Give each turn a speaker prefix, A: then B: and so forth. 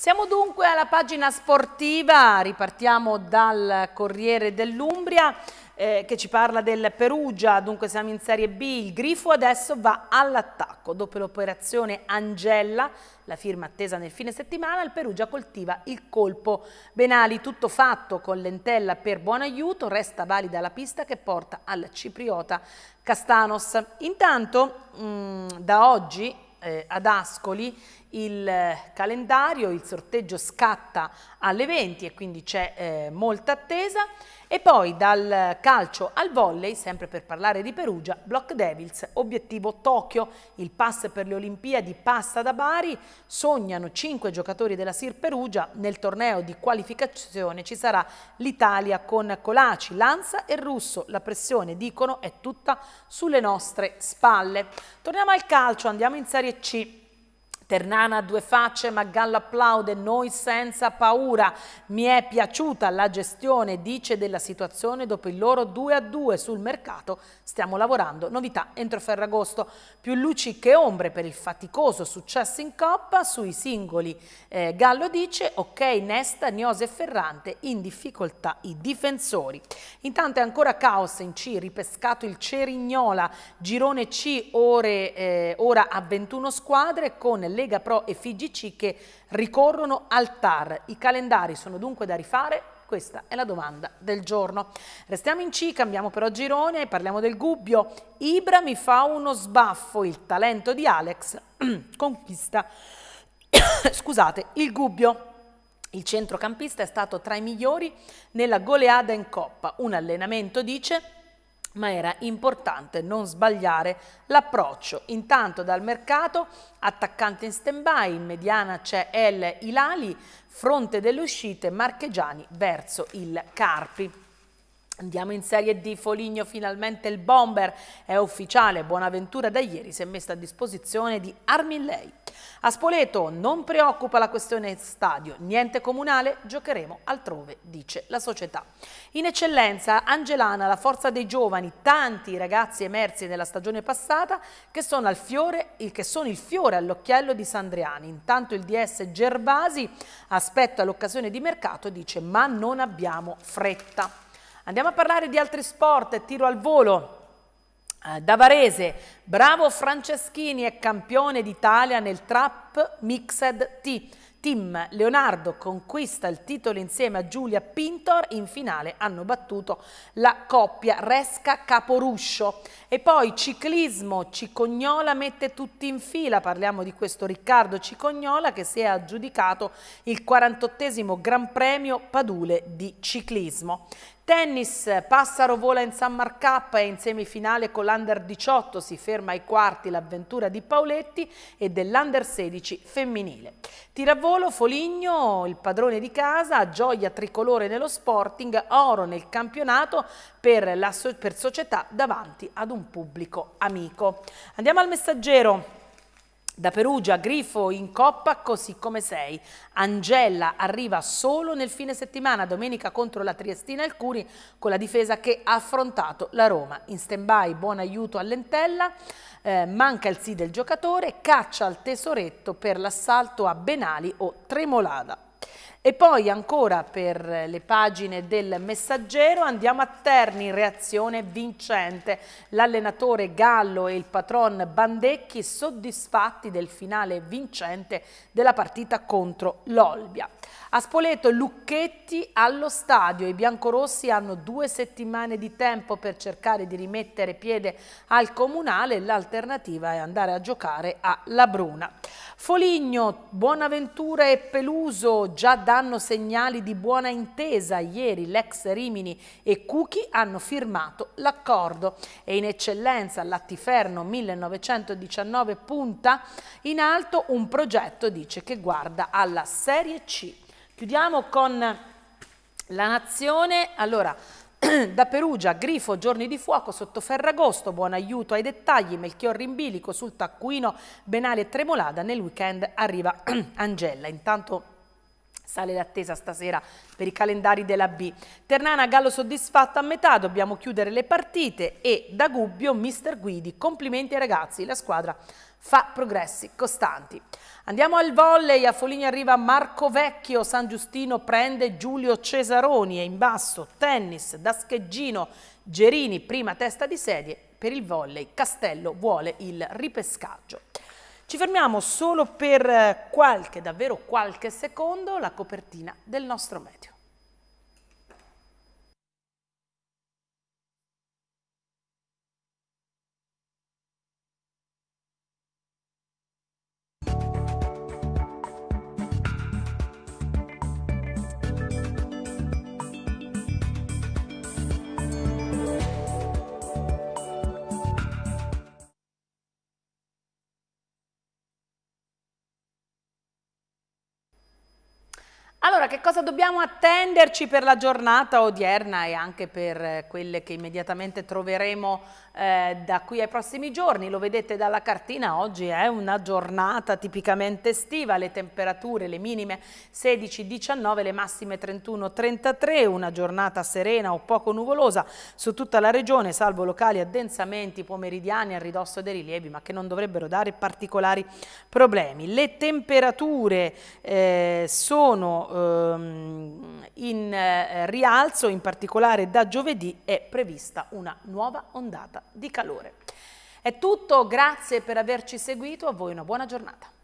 A: Siamo dunque alla pagina sportiva, ripartiamo dal Corriere dell'Umbria eh, che ci parla del Perugia, dunque siamo in Serie B, il Grifo adesso va all'attacco. Dopo l'operazione Angella, la firma attesa nel fine settimana, il Perugia coltiva il colpo. Benali tutto fatto con Lentella per buon aiuto, resta valida la pista che porta al cipriota Castanos. Intanto mh, mm, da oggi eh, ad Ascoli il eh, calendario, il sorteggio scatta alle 20 e quindi c'è eh, molta attesa e poi dal calcio al volley, sempre per parlare di Perugia, Block Devils, obiettivo Tokyo, il pass per le Olimpiadi passa da Bari, sognano 5 giocatori della Sir Perugia, nel torneo di qualificazione ci sarà l'Italia con Colaci, Lanza e Russo, la pressione dicono è tutta sulle nostre spalle. Torniamo al calcio, andiamo in Serie C. Ternana a due facce, ma Gallo applaude, noi senza paura. Mi è piaciuta la gestione, dice, della situazione dopo il loro 2 a 2 sul mercato. Stiamo lavorando, novità entro Ferragosto. Più luci che ombre per il faticoso successo in Coppa, sui singoli eh, Gallo dice, ok Nesta, Niose e Ferrante, in difficoltà i difensori. Intanto è ancora caos in C, ripescato il Cerignola, girone C ore, eh, ora a 21 squadre con le Lega Pro e FIGC che ricorrono al TAR. I calendari sono dunque da rifare questa è la domanda del giorno. Restiamo in C, cambiamo però girone, parliamo del Gubbio. Ibra mi fa uno sbaffo, il talento di Alex conquista, scusate, il Gubbio. Il centrocampista è stato tra i migliori nella goleada in Coppa. Un allenamento, dice, ma era importante non sbagliare l'approccio. Intanto dal mercato, attaccante in stand-by, in mediana c'è El Ilali, fronte delle uscite Marchegiani verso il Carpi. Andiamo in Serie D, Foligno finalmente il bomber, è ufficiale, Buonaventura da ieri si è messa a disposizione di Armin Lei. A Spoleto non preoccupa la questione stadio, niente comunale, giocheremo altrove, dice la società. In eccellenza Angelana, la forza dei giovani, tanti ragazzi emersi nella stagione passata che sono, fiore, che sono il fiore all'occhiello di Sandriani. Intanto il DS Gervasi aspetta l'occasione di mercato e dice ma non abbiamo fretta. Andiamo a parlare di altri sport, tiro al volo. Eh, da Varese, bravo Franceschini è campione d'Italia nel Trap Mixed T. Team Leonardo conquista il titolo insieme a Giulia Pintor, in finale hanno battuto la coppia Resca Caporuscio. E poi ciclismo, Cicognola mette tutti in fila, parliamo di questo Riccardo Cicognola che si è aggiudicato il 48 Gran Premio Padule di ciclismo. Tennis, Passaro vola in San Marcappa e in semifinale con l'Under 18 si ferma ai quarti l'avventura di Paoletti e dell'Under 16 femminile. Tiravolo, Foligno, il padrone di casa, gioia tricolore nello Sporting, oro nel campionato per, la, per società davanti ad un pubblico amico. Andiamo al messaggero. Da Perugia, Grifo in Coppa, così come sei. Angella arriva solo nel fine settimana, domenica contro la Triestina Alcuni con la difesa che ha affrontato la Roma. In stand-by, buon aiuto all'Entella, eh, manca il sì del giocatore, caccia al tesoretto per l'assalto a Benali o Tremolada. E poi ancora per le pagine del messaggero andiamo a Terni, in reazione vincente. L'allenatore Gallo e il patron Bandecchi soddisfatti del finale vincente della partita contro l'Olbia. A Spoleto Lucchetti allo stadio. I biancorossi hanno due settimane di tempo per cercare di rimettere piede al comunale. L'alternativa è andare a giocare a La Bruna. Foligno, Buonaventura e Peluso già danno segnali di buona intesa. Ieri l'ex Rimini e Cuchi hanno firmato l'accordo e in eccellenza Lattiferno 1919 punta in alto un progetto dice che guarda alla Serie C. Chiudiamo con la Nazione. Allora, da Perugia, Grifo, Giorni di Fuoco, sotto Ferragosto, buon aiuto ai dettagli, Melchior Rimbili, consulta Aquino, Benali e Tremolada, nel weekend arriva Angella. Intanto Sale d'attesa stasera per i calendari della B. Ternana Gallo soddisfatto a metà, dobbiamo chiudere le partite e da Gubbio mister Guidi. Complimenti ai ragazzi, la squadra fa progressi costanti. Andiamo al volley, a Foligno arriva Marco Vecchio, San Giustino prende Giulio Cesaroni e in basso tennis, da Scheggino Gerini prima testa di sedie. Per il volley Castello vuole il ripescaggio. Ci fermiamo solo per eh, qualche, davvero qualche secondo, la copertina del nostro medio. Allora, che cosa dobbiamo attenderci per la giornata odierna e anche per eh, quelle che immediatamente troveremo eh, da qui ai prossimi giorni? Lo vedete dalla cartina, oggi è una giornata tipicamente estiva, le temperature, le minime 16-19, le massime 31-33, una giornata serena o poco nuvolosa su tutta la regione, salvo locali addensamenti pomeridiani a ridosso dei rilievi, ma che non dovrebbero dare particolari problemi. Le temperature eh, sono eh, ehm, in eh, rialzo, in particolare da giovedì è prevista una nuova ondata di calore. È tutto, grazie per averci seguito, a voi una buona giornata.